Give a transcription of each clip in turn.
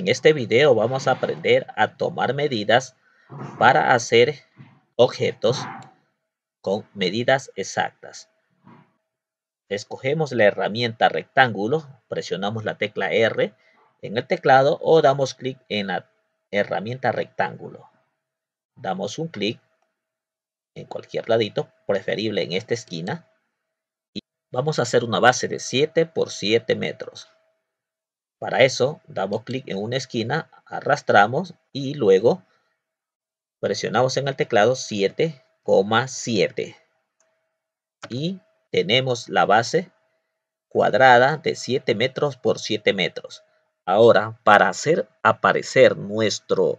En este video vamos a aprender a tomar medidas para hacer objetos con medidas exactas. Escogemos la herramienta rectángulo, presionamos la tecla R en el teclado o damos clic en la herramienta rectángulo. Damos un clic en cualquier ladito, preferible en esta esquina. Y vamos a hacer una base de 7 por 7 metros. Para eso damos clic en una esquina, arrastramos y luego presionamos en el teclado 7,7 y tenemos la base cuadrada de 7 metros por 7 metros. Ahora, para hacer aparecer nuestro,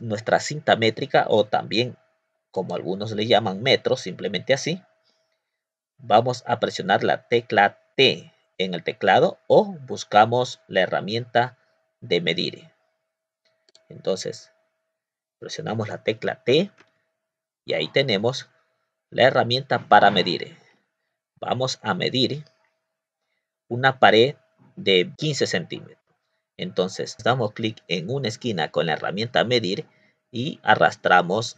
nuestra cinta métrica o también como algunos le llaman metros, simplemente así, vamos a presionar la tecla T en el teclado o buscamos la herramienta de medir. Entonces, presionamos la tecla T y ahí tenemos la herramienta para medir. Vamos a medir una pared de 15 centímetros. Entonces, damos clic en una esquina con la herramienta medir y arrastramos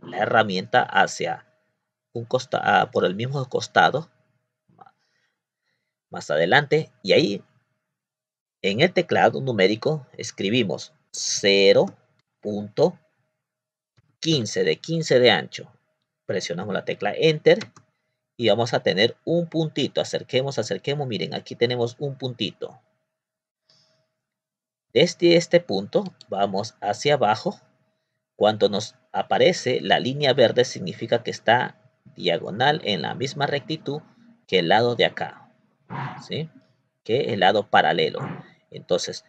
la herramienta hacia un ah, por el mismo costado más adelante y ahí en el teclado numérico escribimos 0.15 de 15 de ancho. Presionamos la tecla Enter y vamos a tener un puntito. Acerquemos, acerquemos. Miren, aquí tenemos un puntito. Desde este punto vamos hacia abajo. Cuando nos aparece la línea verde significa que está diagonal en la misma rectitud que el lado de acá. ¿sí? que el lado paralelo. Entonces,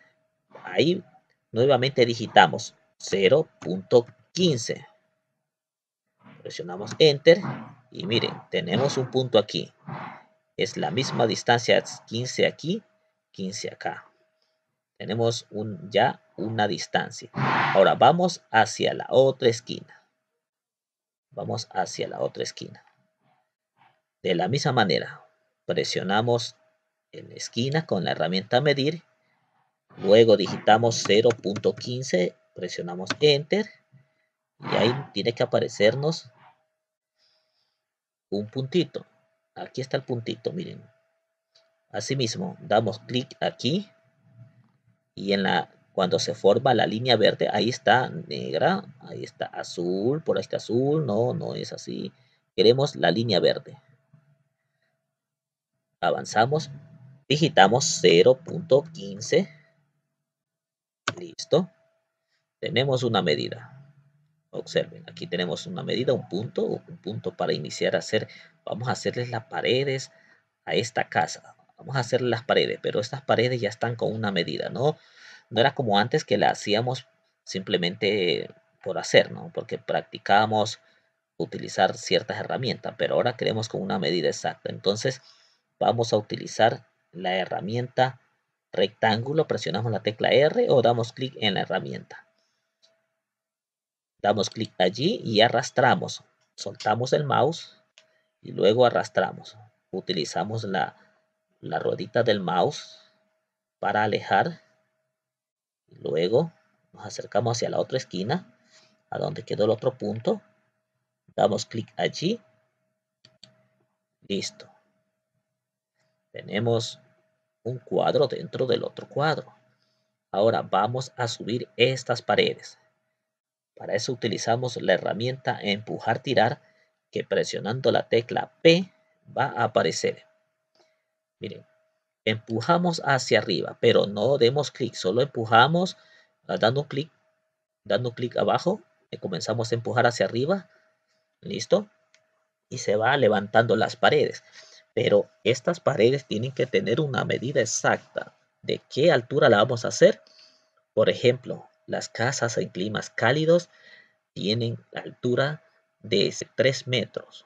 ahí nuevamente digitamos 0.15. Presionamos Enter y miren, tenemos un punto aquí. Es la misma distancia 15 aquí, 15 acá. Tenemos un, ya una distancia. Ahora vamos hacia la otra esquina. Vamos hacia la otra esquina. De la misma manera, presionamos en la esquina con la herramienta medir, luego digitamos 0.15, presionamos enter y ahí tiene que aparecernos un puntito. Aquí está el puntito, miren. Asimismo, damos clic aquí y en la cuando se forma la línea verde, ahí está negra, ahí está azul, por ahí está azul, no, no es así. Queremos la línea verde avanzamos, digitamos 0.15, listo, tenemos una medida, observen, aquí tenemos una medida, un punto, un punto para iniciar a hacer, vamos a hacerles las paredes a esta casa, vamos a hacer las paredes, pero estas paredes ya están con una medida, ¿no? No era como antes que la hacíamos simplemente por hacer, ¿no? Porque practicábamos utilizar ciertas herramientas, pero ahora queremos con una medida exacta, entonces vamos a utilizar la herramienta rectángulo, presionamos la tecla R o damos clic en la herramienta. Damos clic allí y arrastramos. Soltamos el mouse y luego arrastramos. Utilizamos la, la ruedita del mouse para alejar. Luego nos acercamos hacia la otra esquina, a donde quedó el otro punto. Damos clic allí. Listo. Tenemos un cuadro dentro del otro cuadro. Ahora vamos a subir estas paredes. Para eso utilizamos la herramienta empujar tirar que presionando la tecla P va a aparecer. Miren, empujamos hacia arriba, pero no demos clic, solo empujamos ah, dando clic, dando clic abajo, y comenzamos a empujar hacia arriba, listo, y se va levantando las paredes. Pero estas paredes tienen que tener una medida exacta de qué altura la vamos a hacer. Por ejemplo, las casas en climas cálidos tienen la altura de 3 metros.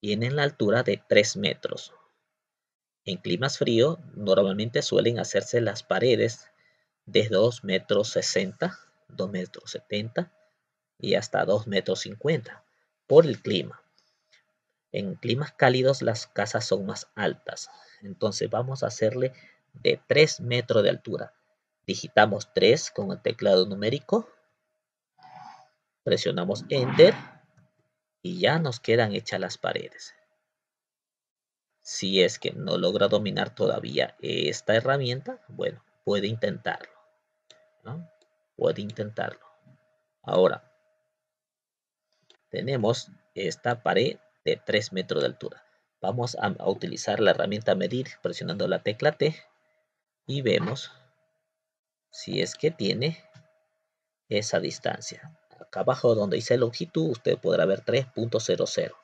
Tienen la altura de 3 metros. En climas fríos normalmente suelen hacerse las paredes de 2 metros 60, 2 metros 70 y hasta 2 metros 50 por el clima. En climas cálidos las casas son más altas. Entonces vamos a hacerle de 3 metros de altura. Digitamos 3 con el teclado numérico. Presionamos Enter. Y ya nos quedan hechas las paredes. Si es que no logra dominar todavía esta herramienta, bueno, puede intentarlo. Puede intentarlo. Ahora, tenemos esta pared de 3 metros de altura. Vamos a, utilizar la herramienta medir presionando la tecla T y vemos si es que tiene esa distancia. Acá abajo donde dice longitud usted podrá ver 3.00.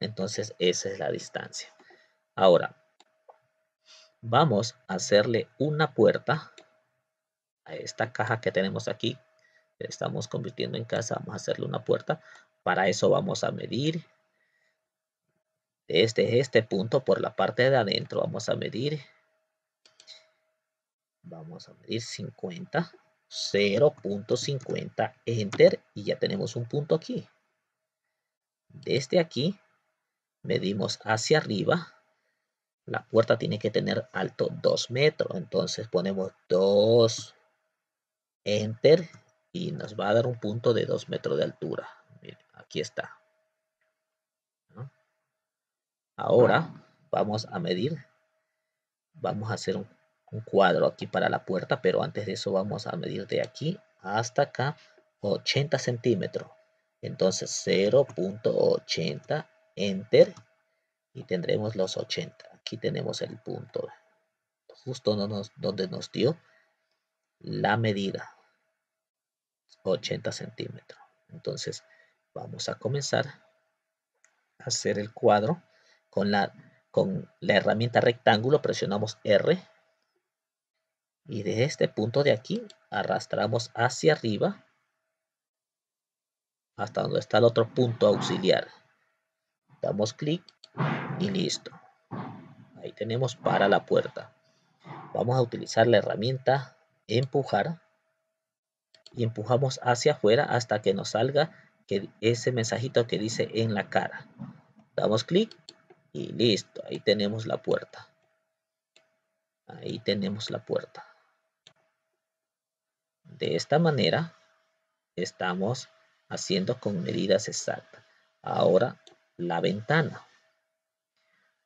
Entonces esa es la distancia. Ahora, vamos a hacerle una puerta a esta caja que tenemos aquí. estamos convirtiendo en casa, vamos a hacerle una puerta. Para eso vamos a medir este es este punto por la parte de adentro vamos a medir. Vamos a medir 50. 0.50 enter y ya tenemos un punto aquí. Desde aquí medimos hacia arriba. La puerta tiene que tener alto 2 metros. Entonces ponemos 2 enter y nos va a dar un punto de 2 metros de altura. aquí está. Ahora vamos a medir. Vamos a hacer un, cuadro aquí para la puerta, pero antes de eso vamos a medir de aquí hasta acá 80 centímetros. Entonces 0.80, enter, y tendremos los 80. Aquí tenemos el punto, justo nos, donde nos dio la medida, 80 centímetros. Entonces vamos a comenzar a hacer el cuadro con la, con la herramienta rectángulo presionamos R y desde este punto de aquí arrastramos hacia arriba hasta donde está el otro punto auxiliar. Damos clic y listo. Ahí tenemos para la puerta. Vamos a utilizar la herramienta empujar y empujamos hacia afuera hasta que nos salga que ese mensajito que dice en la cara. Damos clic y listo, ahí tenemos la puerta. Ahí tenemos la puerta. De esta manera estamos haciendo con medidas exactas. Ahora la ventana.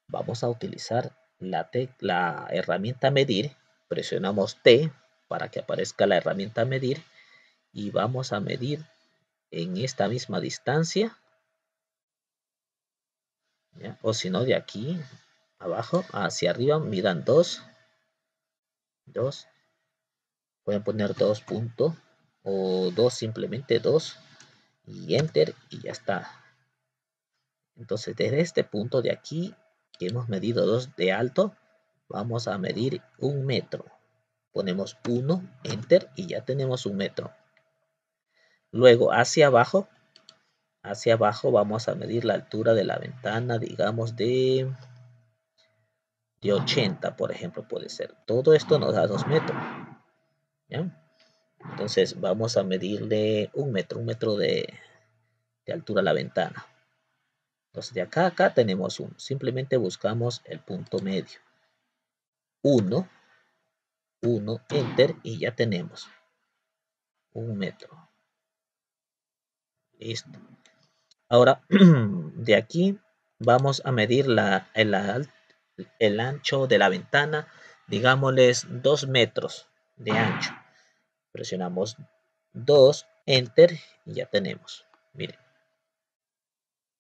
Vamos a utilizar la, herramienta medir. Presionamos T para que aparezca la herramienta medir. Y vamos a medir en esta misma distancia o si no, de aquí abajo hacia arriba, miran 2. 2. Pueden poner dos puntos o dos, simplemente 2 y enter y ya está. Entonces desde este punto de aquí que hemos medido 2 de alto, vamos a medir un metro. Ponemos 1, enter y ya tenemos un metro. Luego hacia abajo hacia abajo vamos a medir la altura de la ventana, digamos de, 80, por ejemplo, puede ser. Todo esto nos da 2 metros. Entonces vamos a medirle un metro, un metro de, altura a la ventana. Entonces de acá a acá tenemos 1. Simplemente buscamos el punto medio. 1, 1, enter y ya tenemos un metro. Listo. Ahora, de aquí vamos a medir la, el, ancho de la ventana, digámosles 2 metros de ancho. Presionamos 2, Enter, y ya tenemos. Miren,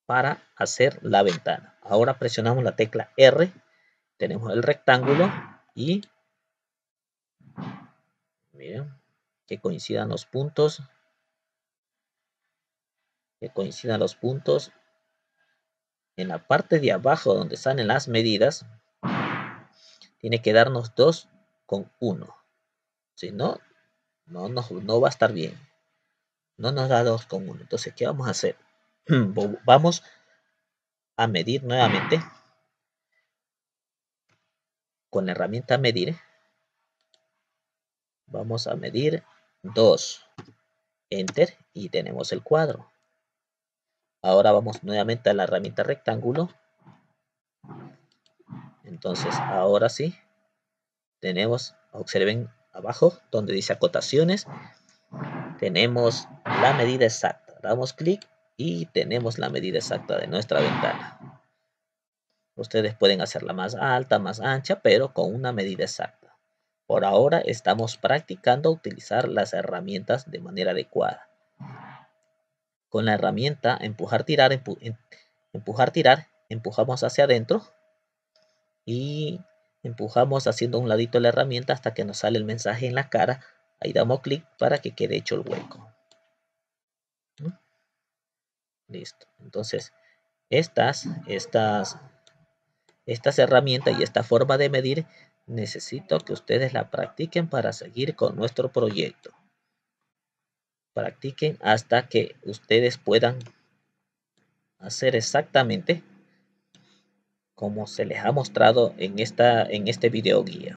para hacer la ventana. Ahora presionamos la tecla R, tenemos el rectángulo y... Miren, que coincidan los puntos que coincidan los puntos. En la parte de abajo donde salen las medidas, tiene que darnos 2 con 1. Si no, no, no, va a estar bien. No nos da 2 con 1. Entonces, ¿qué vamos a hacer? vamos a medir nuevamente con la herramienta medir. Vamos a medir 2. Enter y tenemos el cuadro. Ahora vamos nuevamente a la herramienta rectángulo. Entonces, ahora sí, tenemos, observen abajo, donde dice acotaciones, tenemos la medida exacta. Damos clic y tenemos la medida exacta de nuestra ventana. Ustedes pueden hacerla más alta, más ancha, pero con una medida exacta. Por ahora estamos practicando utilizar las herramientas de manera adecuada. Con la herramienta empujar, tirar, em-, empujar, tirar, empujamos hacia adentro y empujamos haciendo un ladito la herramienta hasta que nos sale el mensaje en la cara. Ahí damos clic para que quede hecho el hueco. Listo. Entonces, estas, estas, estas herramientas y esta forma de medir necesito que ustedes la practiquen para seguir con nuestro proyecto practiquen hasta que ustedes puedan hacer exactamente como se les ha mostrado en, esta, en este video guía.